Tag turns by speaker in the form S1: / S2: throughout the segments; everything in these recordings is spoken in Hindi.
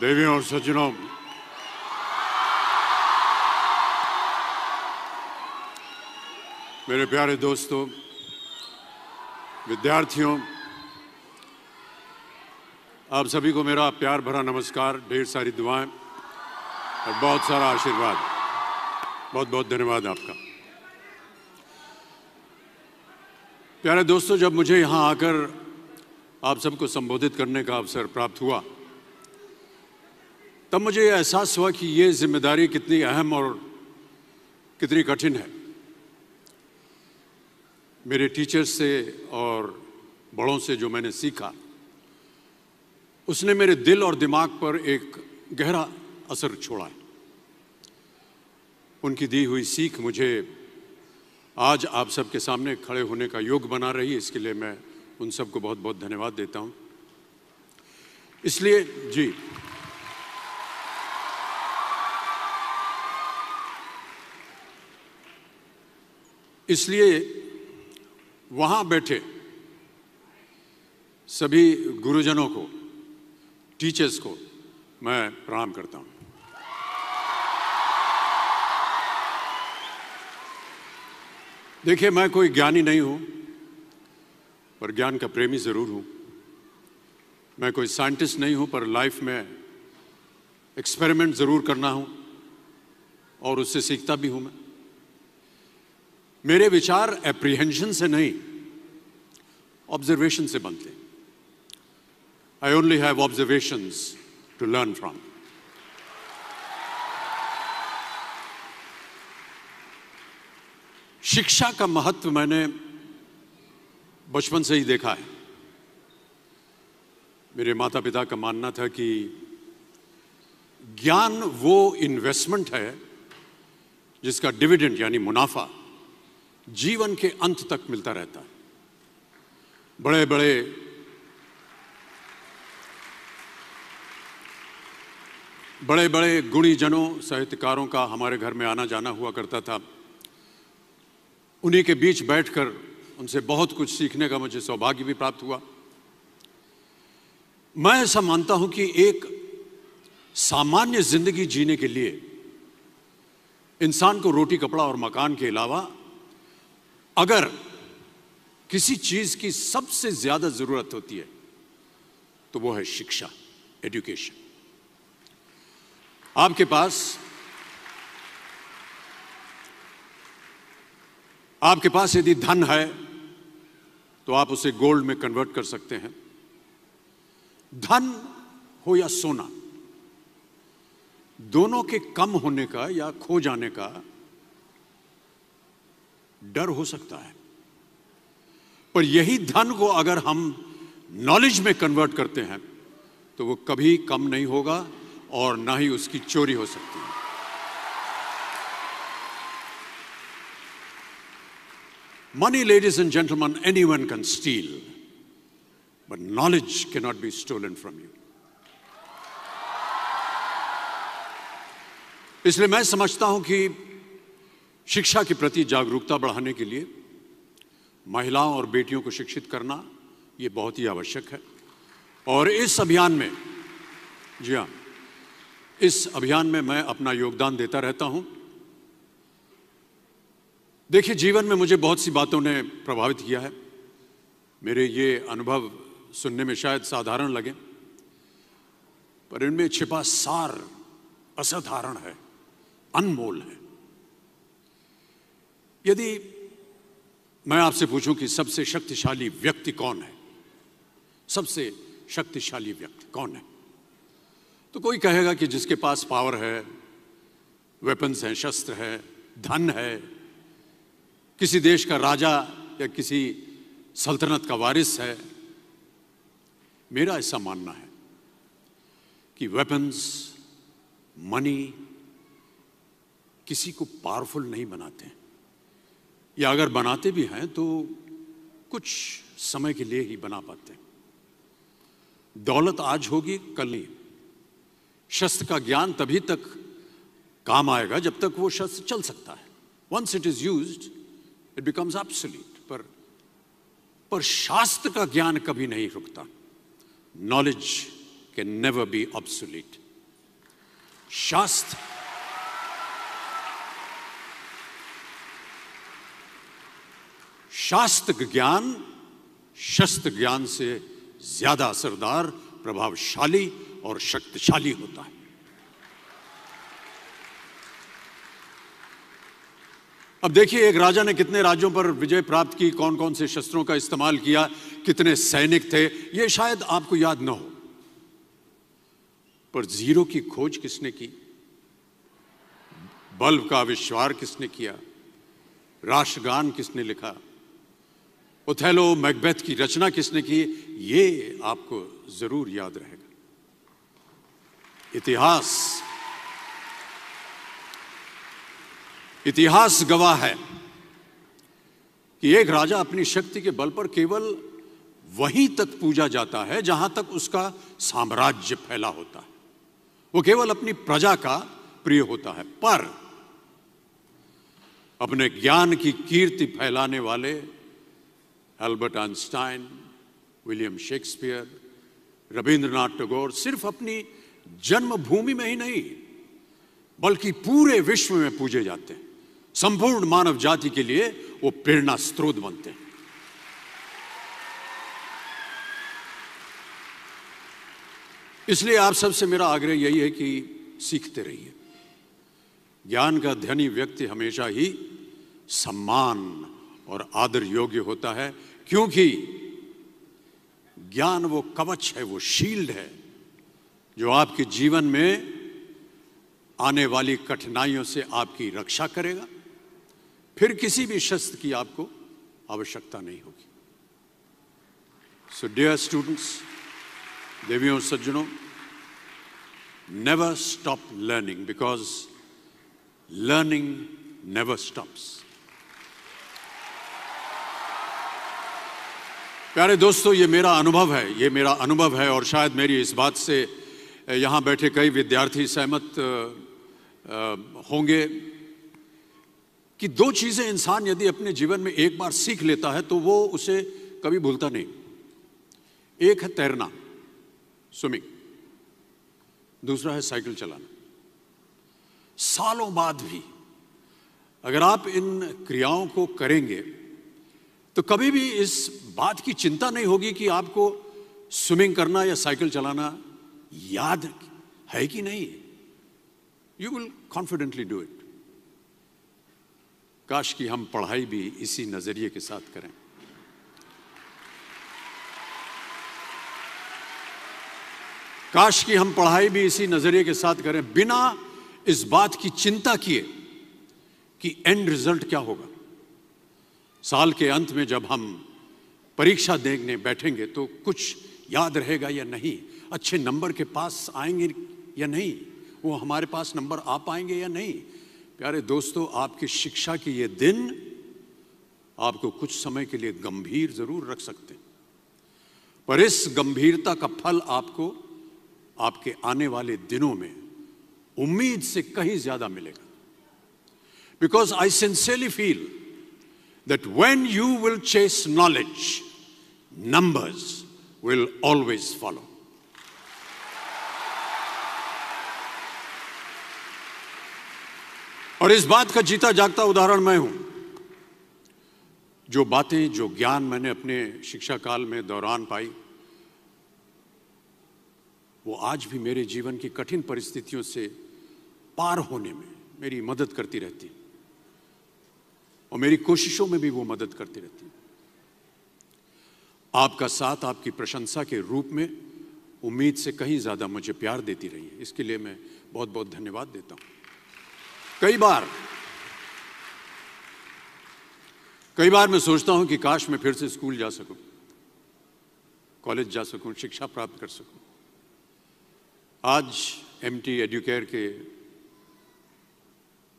S1: देवियों और सज्जनों मेरे प्यारे दोस्तों विद्यार्थियों आप सभी को मेरा प्यार भरा नमस्कार ढेर सारी दुआएं और बहुत सारा आशीर्वाद बहुत बहुत धन्यवाद आपका प्यारे दोस्तों जब मुझे यहाँ आकर आप सबको संबोधित करने का अवसर प्राप्त हुआ तब मुझे ये एहसास हुआ कि ये जिम्मेदारी कितनी अहम और कितनी कठिन है मेरे टीचर्स से और बड़ों से जो मैंने सीखा उसने मेरे दिल और दिमाग पर एक गहरा असर छोड़ा है उनकी दी हुई सीख मुझे आज आप सबके सामने खड़े होने का योग बना रही है इसके लिए मैं उन सबको बहुत बहुत धन्यवाद देता हूँ इसलिए जी इसलिए वहां बैठे सभी गुरुजनों को टीचर्स को मैं प्रणाम करता हूं देखिए मैं कोई ज्ञानी नहीं हूं पर ज्ञान का प्रेमी जरूर हूं मैं कोई साइंटिस्ट नहीं हूं पर लाइफ में एक्सपेरिमेंट जरूर करना हूं और उससे सीखता भी हूं मैं मेरे विचार एप्रीहेंशन से नहीं ऑब्जर्वेशन से बनते I only have observation to learn from शिक्षा का महत्व मैंने बचपन से ही देखा है मेरे माता पिता का मानना था कि ज्ञान वो इन्वेस्टमेंट है जिसका डिविडेंड यानी मुनाफा जीवन के अंत तक मिलता रहता है बड़े बड़े बड़े बड़े गुणीजनों साहित्यकारों का हमारे घर में आना जाना हुआ करता था उन्हीं के बीच बैठकर उनसे बहुत कुछ सीखने का मुझे सौभाग्य भी प्राप्त हुआ मैं ऐसा मानता हूं कि एक सामान्य जिंदगी जीने के लिए इंसान को रोटी कपड़ा और मकान के अलावा अगर किसी चीज की सबसे ज्यादा जरूरत होती है तो वो है शिक्षा एजुकेशन आपके पास आपके पास यदि धन है तो आप उसे गोल्ड में कन्वर्ट कर सकते हैं धन हो या सोना दोनों के कम होने का या खो जाने का डर हो सकता है पर यही धन को अगर हम नॉलेज में कन्वर्ट करते हैं तो वो कभी कम नहीं होगा और ना ही उसकी चोरी हो सकती है money ladies and gentleman anyone can steal but knowledge can not be stolen from you इसलिए मैं समझता हूं कि शिक्षा के प्रति जागरूकता बढ़ाने के लिए महिलाओं और बेटियों को शिक्षित करना ये बहुत ही आवश्यक है और इस अभियान में जी हाँ इस अभियान में मैं अपना योगदान देता रहता हूँ देखिए जीवन में मुझे बहुत सी बातों ने प्रभावित किया है मेरे ये अनुभव सुनने में शायद साधारण लगे पर इनमें छिपा सार असाधारण है अनमोल है यदि मैं आपसे पूछूं कि सबसे शक्तिशाली व्यक्ति कौन है सबसे शक्तिशाली व्यक्ति कौन है तो कोई कहेगा कि जिसके पास पावर है वेपन्स हैं शस्त्र है धन है किसी देश का राजा या किसी सल्तनत का वारिस है मेरा ऐसा मानना है कि वेपन्स मनी किसी को पावरफुल नहीं बनाते हैं या अगर बनाते भी हैं तो कुछ समय के लिए ही बना पाते हैं दौलत आज होगी कल नहीं शस्त्र का ज्ञान तभी तक काम आएगा जब तक वो शस्त्र चल सकता है once it is use it becomes absolute पर पर शास्त्र का ज्ञान कभी नहीं रुकता knowledge can never be obsolete शास्त्र शास्त्र ज्ञान शस्त्र ज्ञान से ज्यादा असरदार प्रभावशाली और शक्तिशाली होता है अब देखिए एक राजा ने कितने राज्यों पर विजय प्राप्त की कौन कौन से शस्त्रों का इस्तेमाल किया कितने सैनिक थे यह शायद आपको याद ना हो पर जीरो की खोज किसने की बल्ब का आविष्कार किसने किया राष्ट्रगान किसने लिखा ओथेलो मैकबेथ की रचना किसने की ये आपको जरूर याद रहेगा इतिहास इतिहास गवाह है कि एक राजा अपनी शक्ति के बल पर केवल वहीं तक पूजा जाता है जहां तक उसका साम्राज्य फैला होता है वो केवल अपनी प्रजा का प्रिय होता है पर अपने ज्ञान की कीर्ति फैलाने वाले Albert Einstein William Shakespeare Rabindranath Tagore सिर्फ अपनी जन्मभूमि में ही नहीं बल्कि पूरे विश्व में पूजे जाते हैं संपूर्ण मानव जाति के लिए वो प्रेरणा स्रोत बनते हैं इसलिए आप सबसे मेरा आग्रह यही है कि सीखते रहिए ज्ञान का धनी व्यक्ति हमेशा ही सम्मान और आदर योग्य होता है क्योंकि ज्ञान वो कवच है वो शील्ड है जो आपके जीवन में आने वाली कठिनाइयों से आपकी रक्षा करेगा फिर किसी भी शस्त्र की आपको आवश्यकता नहीं होगी सो डियर स्टूडेंट्स देवियों सज्जनों never stop learning because learning never stops प्यारे दोस्तों ये मेरा अनुभव है ये मेरा अनुभव है और शायद मेरी इस बात से यहाँ बैठे कई विद्यार्थी सहमत होंगे कि दो चीज़ें इंसान यदि अपने जीवन में एक बार सीख लेता है तो वो उसे कभी भूलता नहीं एक है तैरना स्विमिंग दूसरा है साइकिल चलाना सालों बाद भी अगर आप इन क्रियाओं को करेंगे तो कभी भी इस बात की चिंता नहीं होगी कि आपको स्विमिंग करना या साइकिल चलाना याद है कि नहीं you will confidently do it काश कि हम पढ़ाई भी इसी नजरिए के साथ करें काश कि हम पढ़ाई भी इसी नजरिए के साथ करें बिना इस बात की चिंता किए कि एंड रिजल्ट क्या होगा साल के अंत में जब हम परीक्षा देखने बैठेंगे तो कुछ याद रहेगा या नहीं अच्छे नंबर के पास आएंगे या नहीं वो हमारे पास नंबर आ पाएंगे या नहीं प्यारे दोस्तों आपकी शिक्षा के ये दिन आपको कुछ समय के लिए गंभीर जरूर रख सकते हैं पर इस गंभीरता का फल आपको आपके आने वाले दिनों में उम्मीद से कहीं ज्यादा मिलेगा because I sincerely feel that when you will chase knowledge, numbers will always follow. और इस बात का जीता जागता उदाहरण मैं हूं जो बातें जो ज्ञान मैंने अपने शिक्षा काल में दौरान पाई वो आज भी मेरे जीवन की कठिन परिस्थितियों से पार होने में मेरी मदद करती रहती है और मेरी कोशिशों में भी वो मदद करती रहती है आपका साथ आपकी प्रशंसा के रूप में उम्मीद से कहीं ज़्यादा मुझे प्यार देती रही है इसके लिए मैं बहुत बहुत धन्यवाद देता हूं कई बार कई बार मैं सोचता हूं कि काश मैं फिर से स्कूल जा सकूं कॉलेज जा सकूं शिक्षा प्राप्त कर सकूं आज टी एडुकेयर के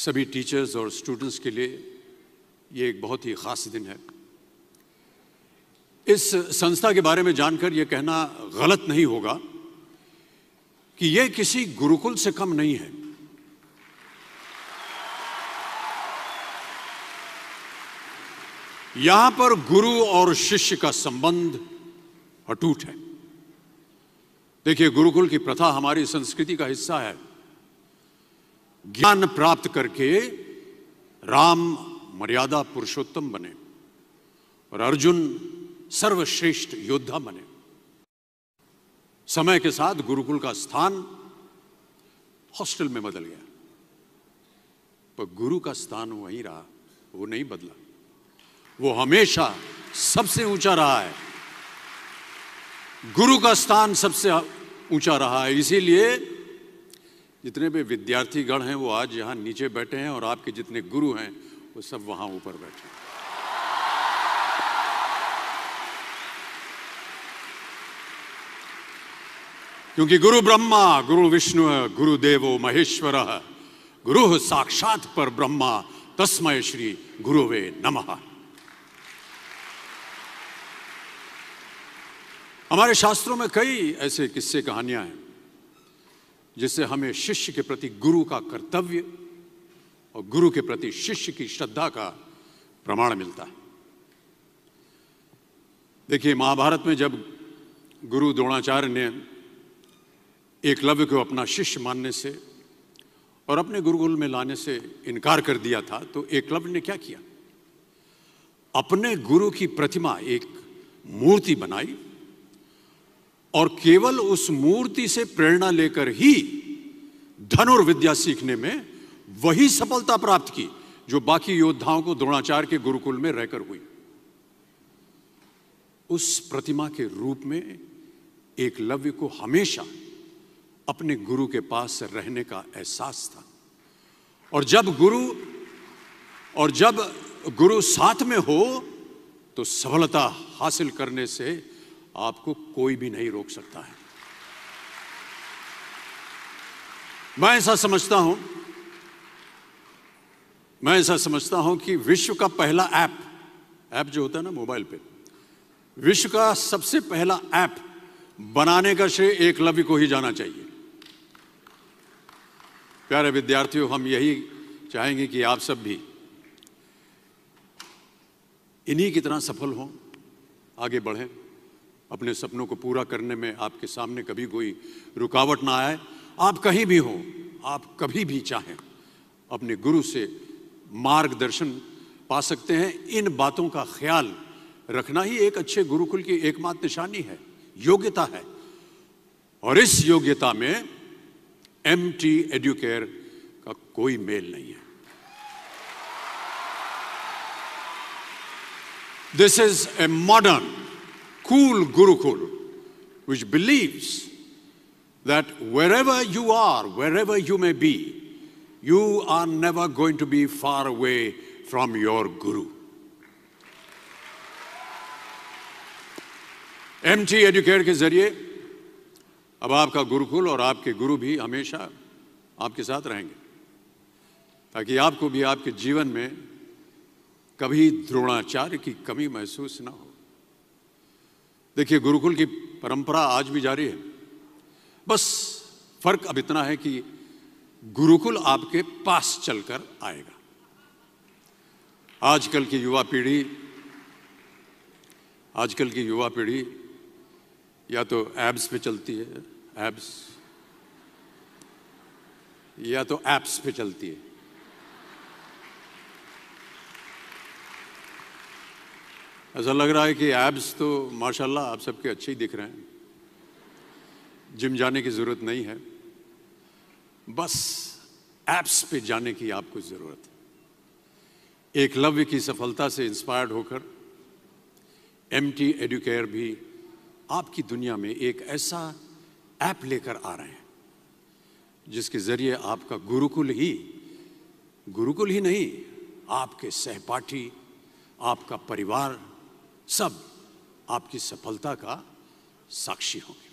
S1: सभी टीचर्स और स्टूडेंट्स के लिए ये एक बहुत ही ख़ास दिन है इस संस्था के बारे में जानकर यह कहना गलत नहीं होगा कि यह किसी गुरुकुल से कम नहीं है यहां पर गुरु और शिष्य का संबंध अटूट है देखिए गुरुकुल की प्रथा हमारी संस्कृति का हिस्सा है ज्ञान प्राप्त करके राम मर्यादा पुरुषोत्तम बने और अर्जुन सर्वश्रेष्ठ योद्धा बने समय के साथ गुरुकुल का स्थान हॉस्टल में बदल गया पर गुरु का स्थान वहीं रहा वो नहीं बदला वो हमेशा सबसे ऊंचा रहा है गुरु का स्थान सबसे ऊंचा रहा है इसीलिए जितने भी विद्यार्थी गण हैं वो आज यहां नीचे बैठे हैं और आपके जितने गुरु हैं वो सब वहाँ ऊपर बैठे क्योंकि गुरु ब्रह्मा गुरु विष्णु गुरु देवो महेश्वर गुरु साक्षात पर ब्रह्मा तस्मय श्री गुरुवे नमः हमारे शास्त्रों में कई ऐसे किस्से कहानियां हैं जिससे हमें शिष्य के प्रति गुरु का कर्तव्य और गुरु के प्रति शिष्य की श्रद्धा का प्रमाण मिलता है देखिए महाभारत में जब गुरु द्रोणाचार्य ने एकलव्य को अपना शिष्य मानने से और अपने गुरुकुल में लाने से इनकार कर दिया था तो एकलव्य ने क्या किया अपने गुरु की प्रतिमा एक मूर्ति बनाई और केवल उस मूर्ति से प्रेरणा लेकर ही धनुर्विद्या सीखने में वही सफलता प्राप्त की जो बाकी योद्धाओं को द्रोणाचार्य के गुरुकुल में रहकर हुई उस प्रतिमा के रूप में एक लव्य को हमेशा अपने गुरु के पास रहने का एहसास था और जब गुरु और जब गुरु साथ में हो तो सफलता हासिल करने से आपको कोई भी नहीं रोक सकता है मैं ऐसा समझता हूं मैं ऐसा समझता हूं कि विश्व का पहला ऐप ऐप जो होता है ना मोबाइल पे विश्व का सबसे पहला ऐप बनाने का श्रेय एकलव्य को ही जाना चाहिए प्यारे विद्यार्थियों हम यही चाहेंगे कि आप सब भी इन्हीं की तरह सफल हों आगे बढ़ें अपने सपनों को पूरा करने में आपके सामने कभी कोई रुकावट ना आए आप कहीं भी हों आप कभी भी चाहें अपने गुरु से मार्गदर्शन पा सकते हैं इन बातों का ख्याल रखना ही एक अच्छे गुरुकुल की एकमात्र निशानी है योग्यता है और इस योग्यता में एम टी एडुकेयर का कोई मेल नहीं है this is a modern cool gurukul which believes that wherever you are wherever you may be you are never going to be far away from your Guru. M T educate के जरिए अब आपका गुरुकुल और आपके गुरु भी हमेशा आपके साथ रहेंगे ताकि आपको भी आपके जीवन में कभी द्रोणाचार्य की कमी महसूस ना हो देखिए गुरुकुल की परंपरा आज भी जारी है बस फर्क अब इतना है कि गुरुकुल आपके पास चलकर आएगा आजकल की युवा पीढ़ी आजकल की युवा पीढ़ी या तो ऐप्स पे चलती है एब्स या तो ऐप्स पे चलती है ऐसा लग रहा है कि एब्स तो माशाल्लाह आप सबके अच्छे ही दिख रहे हैं जिम जाने की ज़रूरत नहीं है बस ऐप्स पे जाने की आपको ज़रूरत है एक लव्य की सफलता से इंस्पायर्ड होकर एम टी एडुकेयर भी आपकी दुनिया में एक ऐसा ऐप लेकर आ रहे हैं जिसके ज़रिए आपका गुरुकुल ही गुरुकुल ही नहीं आपके सहपाठी आपका परिवार सब आपकी सफलता का साक्षी होंगे